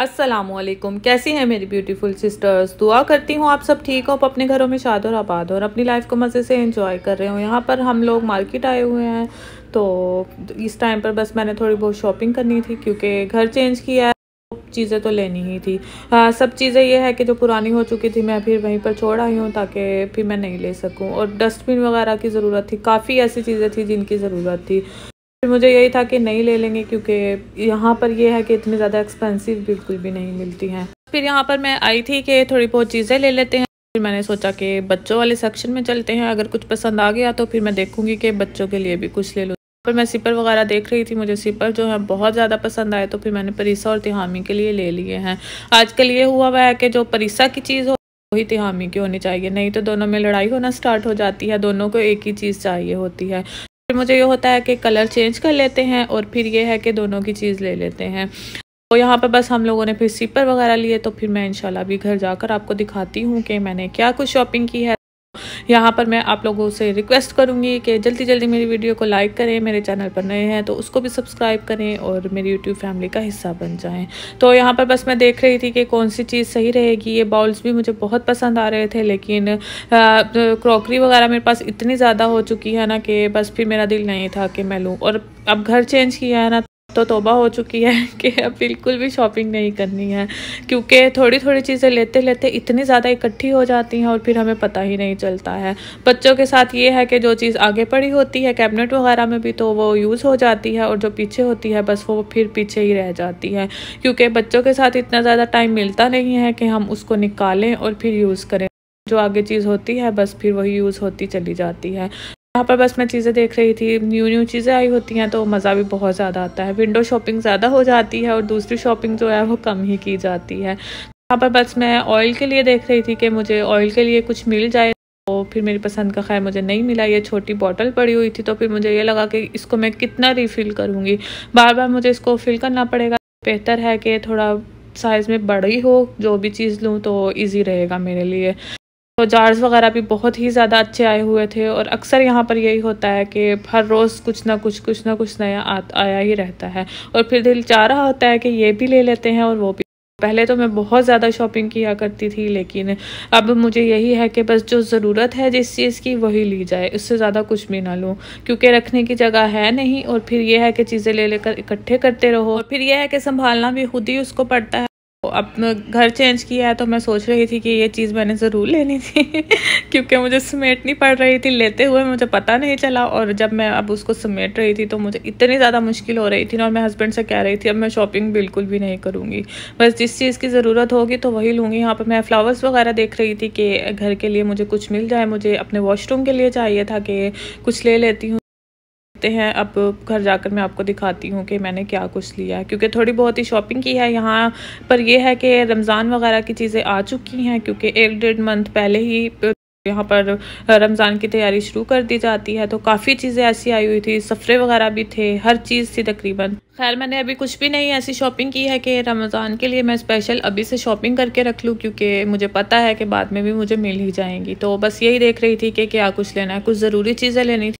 असलकुम कैसी हैं मेरी ब्यूटीफुल सिस्टर्स दुआ करती हूँ आप सब ठीक हो आप अपने घरों में शाद और आबाद हो और अपनी लाइफ को मज़े से इन्जॉय कर रहे हो यहाँ पर हम लोग मार्केट आए हुए हैं तो इस टाइम पर बस मैंने थोड़ी बहुत शॉपिंग करनी थी क्योंकि घर चेंज किया है तो चीज़ें तो लेनी ही थी आ, सब चीज़ें ये है कि जो पुरानी हो चुकी थी मैं फिर वहीं पर छोड़ आई हूँ ताकि फिर मैं नहीं ले सकूँ और डस्टबिन वगैरह की ज़रूरत थी काफ़ी ऐसी चीज़ें थी जिनकी ज़रूरत थी मुझे यही था कि नहीं ले लेंगे क्योंकि यहाँ पर ये है कि इतनी ज़्यादा एक्सपेंसिव बिल्कुल भी नहीं मिलती हैं फिर यहाँ पर मैं आई थी कि थोड़ी बहुत चीज़ें ले लेते हैं फिर मैंने सोचा कि बच्चों वाले सेक्शन में चलते हैं अगर कुछ पसंद आ गया तो फिर मैं देखूँगी कि बच्चों के लिए भी कुछ ले लूँ पर मैं सिपर वगैरह देख रही थी मुझे सिपर जो है बहुत ज़्यादा पसंद आए तो फिर मैंने परीसा और तिहामी के लिए ले लिए हैं आजकल ये हुआ हुआ है कि जो परीसा की चीज़ हो वही तिहामी की होनी चाहिए नहीं तो दोनों में लड़ाई होना स्टार्ट हो जाती है दोनों को एक ही चीज़ चाहिए होती है फिर मुझे ये होता है कि कलर चेंज कर लेते हैं और फिर ये है कि दोनों की चीज़ ले लेते हैं तो यहाँ पर बस हम लोगों ने फिर सीपर वगैरह लिए तो फिर मैं इनशाला भी घर जाकर आपको दिखाती हूँ कि मैंने क्या कुछ शॉपिंग की है यहाँ पर मैं आप लोगों से रिक्वेस्ट करूँगी कि जल्दी जल्दी मेरी वीडियो को लाइक करें मेरे चैनल पर नए हैं तो उसको भी सब्सक्राइब करें और मेरी यूट्यूब फैमिली का हिस्सा बन जाएँ तो यहाँ पर बस मैं देख रही थी कि कौन सी चीज़ सही रहेगी ये बाउल्स भी मुझे बहुत पसंद आ रहे थे लेकिन क्रॉकरी वगैरह मेरे पास इतनी ज़्यादा हो चुकी है ना कि बस फिर मेरा दिल नहीं था कि मैं लूँ और अब घर चेंज किया है ना तो तोबा हो चुकी है कि अब बिल्कुल भी शॉपिंग नहीं करनी है क्योंकि थोड़ी थोड़ी चीज़ें लेते लेते इतनी ज़्यादा इकट्ठी हो जाती हैं और फिर हमें पता ही नहीं चलता है बच्चों के साथ ये है कि जो चीज़ आगे पड़ी होती है कैबिनेट वगैरह में भी तो वो यूज़ हो जाती है और जो पीछे होती है बस वो फिर पीछे ही रह जाती है क्योंकि बच्चों के साथ इतना ज़्यादा टाइम मिलता नहीं है कि हम उसको निकालें और फिर यूज़ करें जो आगे चीज़ होती है बस फिर वही यूज़ होती चली जाती है यहाँ पर बस मैं चीज़ें देख रही थी न्यू न्यू चीज़ें आई होती हैं तो मज़ा भी बहुत ज़्यादा आता है विंडो शॉपिंग ज़्यादा हो जाती है और दूसरी शॉपिंग जो है वो कम ही की जाती है यहाँ पर बस मैं ऑयल के लिए देख रही थी कि मुझे ऑयल के लिए कुछ मिल जाए तो फिर मेरी पसंद का खैर मुझे नहीं मिला ये छोटी बॉटल पड़ी हुई थी तो फिर मुझे ये लगा कि इसको मैं कितना रीफिल करूँगी बार बार मुझे इसको फिल करना पड़ेगा बेहतर है कि थोड़ा साइज़ में बड़ी हो जो भी चीज़ लूँ तो ईजी रहेगा मेरे लिए तो जार्स वगैरह भी बहुत ही ज़्यादा अच्छे आए हुए थे और अक्सर यहाँ पर यही होता है कि हर रोज़ कुछ ना कुछ कुछ ना कुछ नया आ, आया ही रहता है और फिर दिल चाह रहा होता है कि ये भी ले लेते हैं और वो भी पहले तो मैं बहुत ज़्यादा शॉपिंग किया करती थी लेकिन अब मुझे यही है कि बस जो ज़रूरत है जिस चीज़ की वही ली जाए उससे ज़्यादा कुछ भी ना लूँ क्योंकि रखने की जगह है नहीं और फिर यह है कि चीज़ें ले लेकर इकट्ठे करते रहो और फिर यह है कि संभालना भी खुद ही उसको पड़ता है तो अब घर चेंज किया है तो मैं सोच रही थी कि ये चीज़ मैंने ज़रूर लेनी थी क्योंकि मुझे समेटनी पड़ रही थी लेते हुए मुझे पता नहीं चला और जब मैं अब उसको समेट रही थी तो मुझे इतनी ज़्यादा मुश्किल हो रही थी ना और मैं हस्बैंड से कह रही थी अब मैं शॉपिंग बिल्कुल भी नहीं करूँगी बस जिस चीज़ की ज़रूरत होगी तो वही लूँगी यहाँ पर मैं फ़्लावर्स वगैरह देख रही थी कि घर के लिए मुझे कुछ मिल जाए मुझे अपने वॉशरूम के लिए चाहिए था कि कुछ ले लेती हूँ देखते हैं अब घर जाकर मैं आपको दिखाती हूँ कि मैंने क्या कुछ लिया है क्योंकि थोड़ी बहुत ही शॉपिंग की है यहाँ पर यह है कि रमज़ान वगैरह की चीज़ें आ चुकी हैं क्योंकि एक डेढ़ मंथ पहले ही यहाँ पर रमज़ान की तैयारी शुरू कर दी जाती है तो काफ़ी चीज़ें ऐसी आई हुई थी सफ़रे वगैरह भी थे हर चीज़ थी तकरीबन खैर मैंने अभी कुछ भी नहीं ऐसी शॉपिंग की है कि रमज़ान के लिए मैं स्पेशल अभी से शॉपिंग करके रख लूँ क्योंकि मुझे पता है कि बाद में भी मुझे मिल ही जाएंगी तो बस यही देख रही थी कि क्या कुछ लेना है कुछ ज़रूरी चीज़ें लेनी थी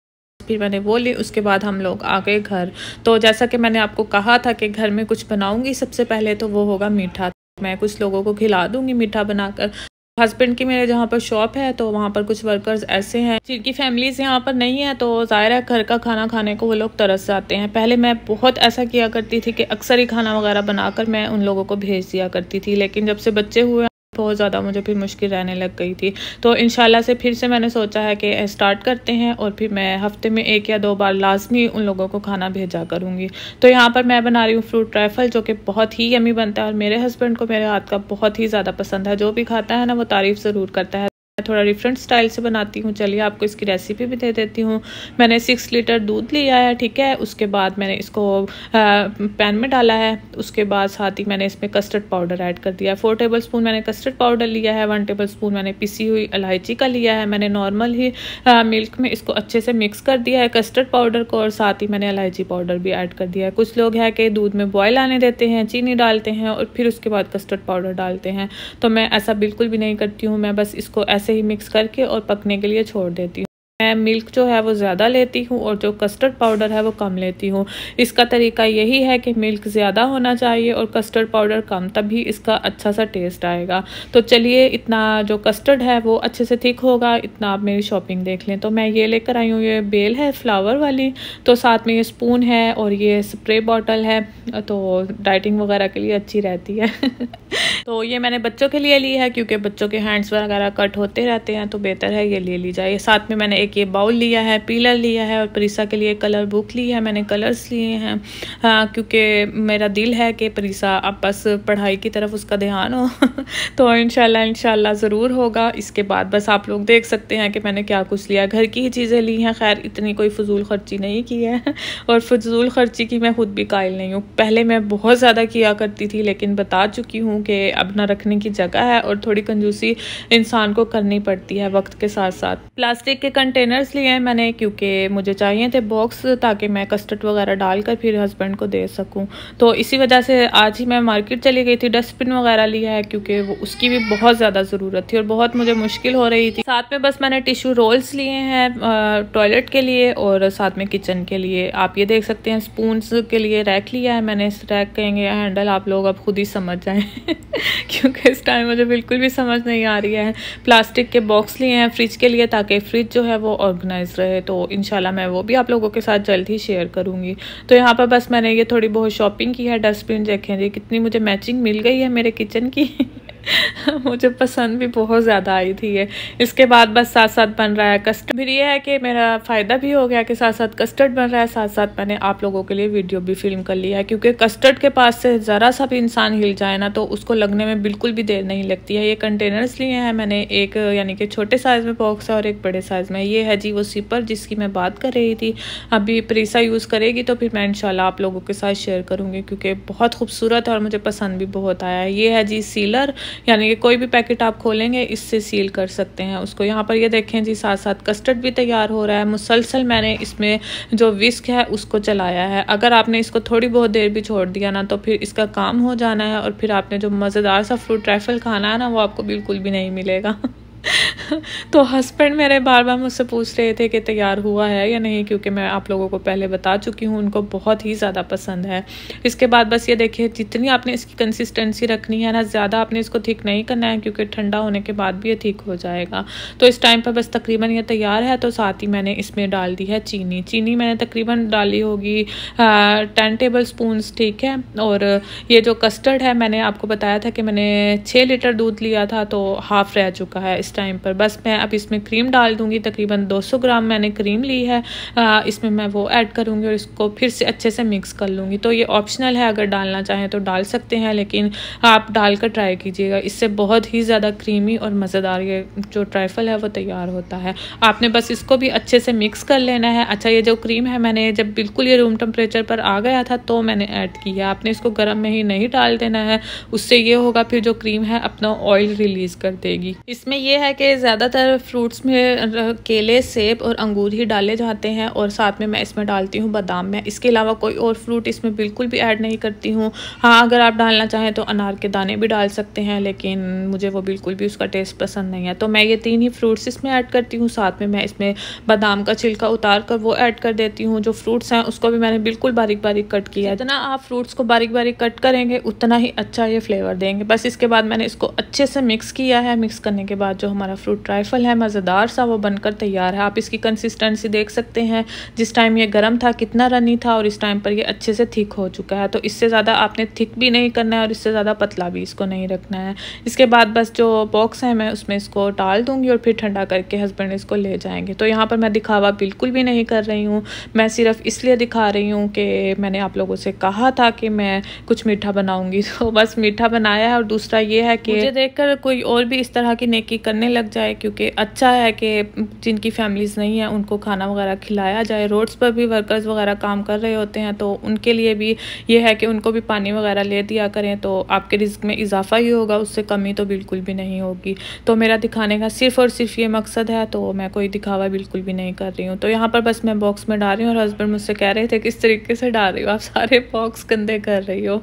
फिर मैंने वो ली उसके बाद हम लोग आ गए घर तो जैसा कि मैंने आपको कहा था कि घर में कुछ बनाऊंगी सबसे पहले तो वो होगा मीठा मैं कुछ लोगों को खिला दूंगी मीठा बनाकर हस्बैंड की मेरे जहाँ पर शॉप है तो वहाँ पर कुछ वर्कर्स ऐसे हैं जिनकी फैमिलीज यहाँ पर नहीं है तो ज़ाहिर है घर का खाना खाने को वो लोग तरस जाते हैं पहले मैं बहुत ऐसा किया करती थी कि अक्सर ही खाना वगैरह बनाकर मैं उन लोगों को भेज दिया करती थी लेकिन जब से बच्चे हुए बहुत ज़्यादा मुझे फिर मुश्किल रहने लग गई थी तो इन से फिर से मैंने सोचा है कि स्टार्ट करते हैं और फिर मैं हफ्ते में एक या दो बार लाजमी उन लोगों को खाना भेजा करूँगी तो यहाँ पर मैं बना रही हूँ फ्रूट ट्राइफल जो कि बहुत ही यमी बनता है और मेरे हस्बैंड को मेरे हाथ का बहुत ही ज़्यादा पसंद है जो भी खाता है ना वो तारीफ़ ज़रूर करता है मैं थोड़ा डिफरेंट स्टाइल से बनाती हूँ चलिए आपको इसकी रेसिपी भी दे देती हूँ मैंने सिक्स लीटर दूध लिया है ठीक है उसके बाद मैंने इसको पैन में डाला है उसके बाद साथ ही मैंने इसमें कस्टर्ड पाउडर ऐड कर दिया है फोर टेबल स्पून मैंने कस्टर्ड पाउडर लिया है वन टेबल स्पून मैंने पिसी हुई इलायची का लिया है मैंने नॉर्मल ही आ, मिल्क में इसको अच्छे से मिक्स कर दिया है कस्टर्ड पाउडर को और साथ ही मैंने इलायची पाउडर भी ऐड कर दिया है कुछ लोग हैं कि दूध में बॉयल आने देते हैं चीनी डालते हैं और फिर उसके बाद कस्टर्ड पाउडर डालते हैं तो मैं ऐसा बिल्कुल भी नहीं करती हूँ मैं बस इसको ऐसे ही मिक्स करके और पकने के लिए छोड़ देती हूँ मैं मिल्क जो है वो ज़्यादा लेती हूँ और जो कस्टर्ड पाउडर है वो कम लेती हूँ इसका तरीका यही है कि मिल्क ज़्यादा होना चाहिए और कस्टर्ड पाउडर कम तभी इसका अच्छा सा टेस्ट आएगा तो चलिए इतना जो कस्टर्ड है वो अच्छे से थिक होगा इतना आप मेरी शॉपिंग देख लें तो मैं ये लेकर आई हूँ ये बेल है फ्लावर वाली तो साथ में ये स्पून है और ये स्प्रे बॉटल है तो डाइटिंग वगैरह के लिए अच्छी रहती है तो ये मैंने बच्चों के लिए ली है क्योंकि बच्चों के हैंड्स वगैरह कट होते रहते हैं तो बेहतर है ये ले ली जाए साथ में मैंने एक देखिए बाउल लिया है पीलर लिया है और परीसा के लिए कलर बुक ली है मैंने कलर्स लिए हैं हाँ, क्योंकि मेरा दिल है कि परीसा अब बस पढ़ाई की तरफ उसका ध्यान हो तो इन शाला ज़रूर होगा इसके बाद बस आप लोग देख सकते हैं कि मैंने क्या कुछ लिया घर की ही चीज़ें ली हैं खैर इतनी कोई फजूल खर्ची नहीं की है और फजूल खर्ची की मैं ख़ुद भी कायल नहीं हूँ पहले मैं बहुत ज़्यादा किया करती थी लेकिन बता चुकी हूँ कि अब ना रखने की जगह है और थोड़ी कंजूसी इंसान को करनी पड़ती है वक्त के साथ साथ प्लास्टिक के कंटेनर कंटेनर्स लिए हैं मैंने क्योंकि मुझे चाहिए थे बॉक्स ताकि मैं कस्टर्ड वगैरह डाल कर फिर हस्बैंड को दे सकूं तो इसी वजह से आज ही मैं मार्केट चली गई थी डस्टबिन वगैरह लिया है क्योंकि वो उसकी भी बहुत ज़्यादा ज़रूरत थी और बहुत मुझे मुश्किल हो रही थी साथ में बस मैंने टिशू रोल्स लिए हैं टॉयलेट के लिए और साथ में किचन के लिए आप ये देख सकते हैं स्पूनस के लिए रैक लिया है मैंने इस रैक कहेंगे हैंडल आप लोग अब खुद ही समझ जाएँ क्योंकि इस टाइम मुझे बिल्कुल भी समझ नहीं आ रही है प्लास्टिक के बॉक्स लिए हैं फ्रिज के लिए ताकि फ्रिज जो है वो ऑर्गेनाइज रहे तो इन मैं वो भी आप लोगों के साथ जल्द ही शेयर करूँगी तो यहाँ पर बस मैंने ये थोड़ी बहुत शॉपिंग की है डस्टबिन देखें जी कितनी मुझे मैचिंग मिल गई है मेरे किचन की मुझे पसंद भी बहुत ज़्यादा आई थी ये इसके बाद बस साथ साथ बन रहा है कस्टर्ड फिर ये है कि मेरा फ़ायदा भी हो गया कि साथ साथ कस्टर्ड बन रहा है साथ साथ मैंने आप लोगों के लिए वीडियो भी फिल्म कर लिया है क्योंकि कस्टर्ड के पास से ज़रा सा भी इंसान हिल जाए ना तो उसको लगने में बिल्कुल भी देर नहीं लगती है ये कंटेनर्स लिए हैं मैंने एक यानी कि छोटे साइज़ में बॉक्स है और एक बड़े साइज़ में ये है जी वो सीपर जिसकी मैं बात कर रही थी अभी प्रीसा यूज़ करेगी तो फिर मैं इनशाला आप लोगों के साथ शेयर करूँगी क्योंकि बहुत खूबसूरत है और मुझे पसंद भी बहुत आया है ये है जी सीलर यानी कि कोई भी पैकेट आप खोलेंगे इससे सील कर सकते हैं उसको यहाँ पर ये देखें जी साथ साथ कस्टर्ड भी तैयार हो रहा है मुसलसल मैंने इसमें जो विस्क है उसको चलाया है अगर आपने इसको थोड़ी बहुत देर भी छोड़ दिया ना तो फिर इसका काम हो जाना है और फिर आपने जो मज़ेदार सा फ्रूट ट्रैफल खाना है ना वो आपको बिल्कुल भी नहीं मिलेगा तो हस्बैंड मेरे बार बार मुझसे पूछ रहे थे कि तैयार हुआ है या नहीं क्योंकि मैं आप लोगों को पहले बता चुकी हूँ उनको बहुत ही ज़्यादा पसंद है इसके बाद बस ये देखिए जितनी आपने इसकी कंसिस्टेंसी रखनी है ना ज़्यादा आपने इसको ठीक नहीं करना है क्योंकि ठंडा होने के बाद भी ये ठीक हो जाएगा तो इस टाइम पर बस तकरीबन ये तैयार है तो साथ ही मैंने इसमें डाल दी है चीनी चीनी मैंने तकरीबन डाली होगी टेन टेबल स्पूनस ठीक है और ये जो कस्टर्ड है मैंने आपको बताया था कि मैंने छः लीटर दूध लिया था तो हाफ रह चुका है इस टाइम पर बस मैं अब इसमें क्रीम डाल दूंगी तकरीबन 200 ग्राम मैंने क्रीम ली है आ, इसमें मैं वो ऐड करूंगी और इसको फिर से अच्छे से मिक्स कर लूंगी तो ये ऑप्शनल है अगर डालना चाहें तो डाल सकते हैं लेकिन आप डाल कर ट्राई कीजिएगा इससे बहुत ही ज़्यादा क्रीमी और मज़ेदार ये जो ट्राइफल है वो तैयार होता है आपने बस इसको भी अच्छे से मिक्स कर लेना है अच्छा ये जो क्रीम है मैंने जब बिल्कुल ये रूम टेम्परेचर पर आ गया था तो मैंने ऐड की है आपने इसको गर्म में ही नहीं डाल देना है उससे ये होगा फिर जो क्रीम है अपना ऑयल रिलीज़ कर देगी इसमें यह है कि ज़्यादातर फ्रूट्स में केले सेब और अंगूर ही डाले जाते हैं और साथ में मैं इसमें डालती हूँ बादाम में इसके अलावा कोई और फ्रूट इसमें बिल्कुल भी ऐड नहीं करती हूँ हाँ अगर आप डालना चाहें तो अनार के दाने भी डाल सकते हैं लेकिन मुझे वो बिल्कुल भी उसका टेस्ट पसंद नहीं है तो मैं ये तीन ही फ्रूट्स इसमें ऐड करती हूँ साथ में मैं इसमें बादाम का छिलका उतार कर वो ऐड कर देती हूँ जो फ्रूट्स हैं उसको भी मैंने बिल्कुल बारीक बारीक कट किया है जितना आप फ्रूट्स को बारीक बारीक कट करेंगे उतना ही अच्छा ये फ्लेवर देंगे बस इसके बाद मैंने इसको अच्छे से मिक्स किया है मिक्स करने के बाद जो हमारा फ्रूट ट्राइफल है मज़ेदार सा वो बनकर तैयार है आप इसकी कंसिस्टेंसी देख सकते हैं जिस टाइम ये गर्म था कितना रनी था और इस टाइम पर ये अच्छे से थिक हो चुका है तो इससे ज़्यादा आपने थिक भी नहीं करना है और इससे ज़्यादा पतला भी इसको नहीं रखना है इसके बाद बस जो बॉक्स है मैं उसमें इसको डाल दूँगी और फिर ठंडा करके हस्बैंड इसको ले जाएंगे तो यहाँ पर मैं दिखावा बिल्कुल भी नहीं कर रही हूँ मैं सिर्फ इसलिए दिखा रही हूँ कि मैंने आप लोगों से कहा था कि मैं कुछ मीठा बनाऊँगी तो बस मीठा बनाया है और दूसरा ये है कि मुझे देखकर कोई और भी इस तरह की नेकी करने करने लग जाए क्योंकि अच्छा है कि जिनकी फैमिलीज़ नहीं है उनको खाना वगैरह खिलाया जाए रोड्स पर भी वर्कर्स वगैरह काम कर रहे होते हैं तो उनके लिए भी ये है कि उनको भी पानी वगैरह ले दिया करें तो आपके रिस्क में इजाफा ही होगा उससे कमी तो बिल्कुल भी नहीं होगी तो मेरा दिखाने का सिर्फ और सिर्फ ये मकसद है तो मैं कोई दिखावा बिल्कुल भी नहीं कर रही हूँ तो यहाँ पर बस मैं बॉक्स में डाल रही हूँ और हस्बैंड मुझसे कह रहे थे किस तरीके से डाल रही हो आप सारे बॉक्स गंदे कर रही हो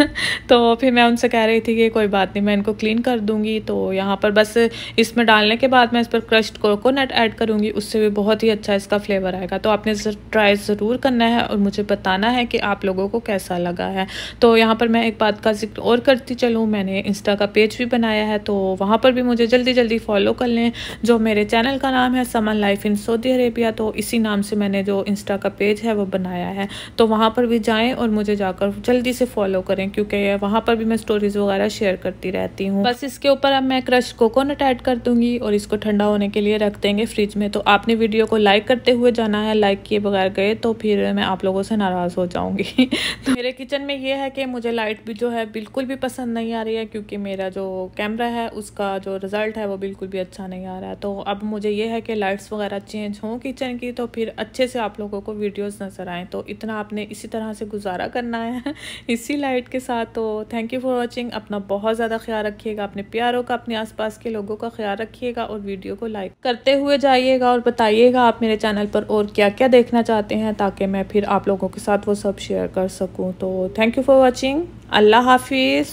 तो फिर मैं उनसे कह रही थी कि कोई बात नहीं मैं इनको क्लीन कर दूँगी तो यहाँ पर बस इसमें डालने के बाद मैं इस पर क्रश्ड कोकोनट ऐड करूँगी उससे भी बहुत ही अच्छा इसका फ्लेवर आएगा तो आपने ट्राई ज़रूर करना है और मुझे बताना है कि आप लोगों को कैसा लगा है तो यहाँ पर मैं एक बात का जिक्र और करती चलूँ मैंने इंस्टा का पेज भी बनाया है तो वहाँ पर भी मुझे जल्दी जल्दी फॉलो कर लें जो मेरे चैनल का नाम है Saman life in Saudi Arabia तो इसी नाम से मैंने जो इंस्टा का पेज है वो बनाया है तो वहाँ पर भी जाएँ और मुझे जाकर जल्दी से फॉलो करें क्योंकि वहाँ पर भी मैं स्टोरीज़ वगैरह शेयर करती रहती हूँ बस इसके ऊपर अब मैं क्रश कोकोनट ऐड ऐड कर दूंगी और इसको ठंडा होने के लिए रख देंगे फ्रिज में तो आपने वीडियो को लाइक करते हुए जाना है लाइक किए बगैर गए तो फिर मैं आप लोगों से नाराज़ हो जाऊँगी तो मेरे किचन में ये है कि मुझे लाइट भी जो है बिल्कुल भी पसंद नहीं आ रही है क्योंकि मेरा जो कैमरा है उसका जो रिज़ल्ट है वो बिल्कुल भी अच्छा नहीं आ रहा है तो अब मुझे ये है कि लाइट्स वगैरह चेंज हों किचन की तो फिर अच्छे से आप लोगों को वीडियोज़ नज़र आएँ तो इतना आपने इसी तरह से गुजारा करना है इसी लाइट के साथ तो थैंक यू फॉर वॉचिंग अपना बहुत ज़्यादा ख्याल रखिएगा अपने प्यारों का अपने आसपास के लोगों का ख्याल रखिएगा और वीडियो को लाइक करते हुए जाइएगा और बताइएगा आप मेरे चैनल पर और क्या क्या देखना चाहते हैं ताकि मैं फिर आप लोगों के साथ वो सब शेयर कर सकूँ तो थैंक यू फॉर वॉचिंग अल्लाह हाफिज़